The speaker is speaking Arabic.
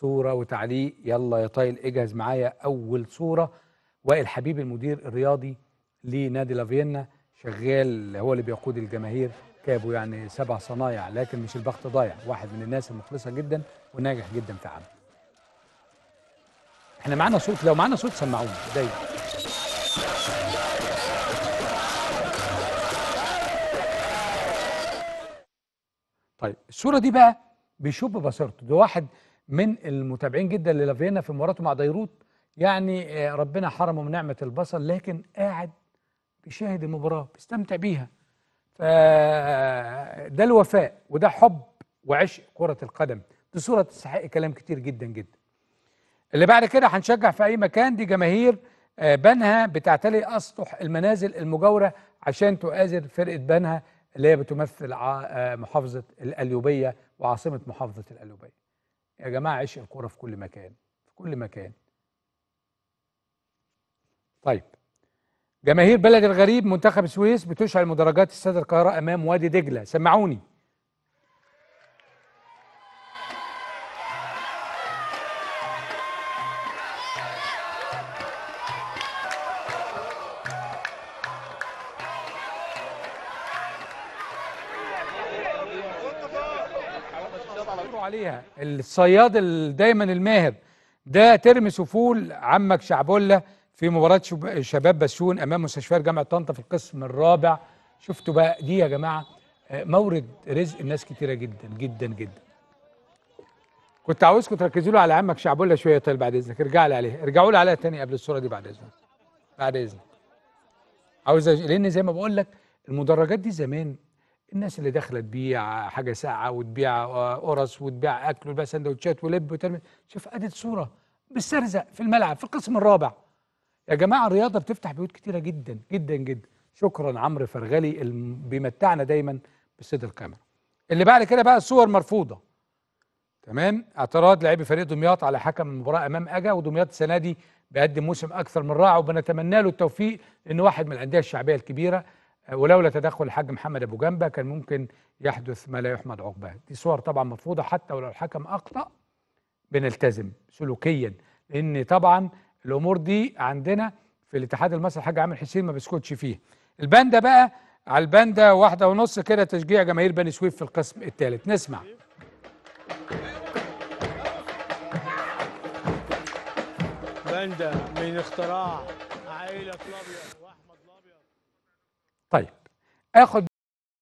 صورة وتعليق يلا يا طايل اجهز معايا أول صورة وائل حبيب المدير الرياضي لنادي لافينا شغال هو اللي بيقود الجماهير كابو يعني سبع صنايع لكن مش البخت ضايع واحد من الناس المخلصة جدا وناجح جدا في عمله احنا معانا صوت لو معانا صوت سمعونا دايما طيب الصورة دي بقى بيشوف ببصيرته ده واحد من المتابعين جدا للافينا في مباراته مع ديروت يعني آه، ربنا حرمه من نعمه البصر لكن قاعد بيشاهد المباراه بيستمتع بيها ف ده الوفاء وده حب وعشق كره القدم دي صوره تستحق كلام كتير جدا جدا اللي بعد كده هنشجع في اي مكان دي جماهير آه، بنها بتعتلي اسطح المنازل المجاوره عشان تؤازر فرقه بنها اللي هي بتمثل آه، محافظه القليوبيه وعاصمه محافظه القليوبيه يا جماعة عشق الكورة في كل مكان في كل مكان طيب جماهير بلد الغريب منتخب السويس بتشعل مدرجات استاد القاهرة أمام وادي دجلة سمعوني عليها الصياد دايما الماهر ده ترمي سفول عمك شعبولة في مباراة شباب بسيون أمام مستشفيات جامعة طنطا في القسم الرابع شفتوا بقى دي يا جماعة آه، مورد رزق الناس كتيرة جدا جدا جدا كنت عاوزكم تركزوا له على عمك شعبولة شوية طيب بعد إذنك ارجع لي عليه ارجعوا لي عليها تاني قبل الصورة دي بعد إذنك بعد إذنك عاوز لأن زي ما بقول لك المدرجات دي زمان الناس اللي داخله تبيع حاجه ساقعه وتبيع آه، قرص وتبيع اكل وتبيع سندوتشات ولب وترمي شوف ادي صوره بتسترزق في الملعب في القسم الرابع يا جماعه الرياضه بتفتح بيوت كتيره جدا جدا جدا شكرا عمرو فرغلي اللي بيمتعنا دايما بصيد الكاميرا اللي بعد كده بقى الصور مرفوضه تمام اعتراض لاعبي فريق دمياط على حكم المباراه امام اجا ودمياط السنه دي بيقدم موسم اكثر من رائع وبنتمنى له التوفيق لان واحد من الانديه الشعبيه الكبيره ولولا تدخل الحاج محمد ابو جنبه كان ممكن يحدث ما لا يحمد عقباه دي صور طبعا مرفوضه حتى ولو الحكم اخطا بنلتزم سلوكيا لان طبعا الامور دي عندنا في الاتحاد المصري الحاج عامر حسين ما بيسكتش فيه الباندا بقى على الباندا واحدة ونص كده تشجيع جماهير بني سويف في القسم الثالث نسمع باندا من اختراع عائلة الابيض طيب اخد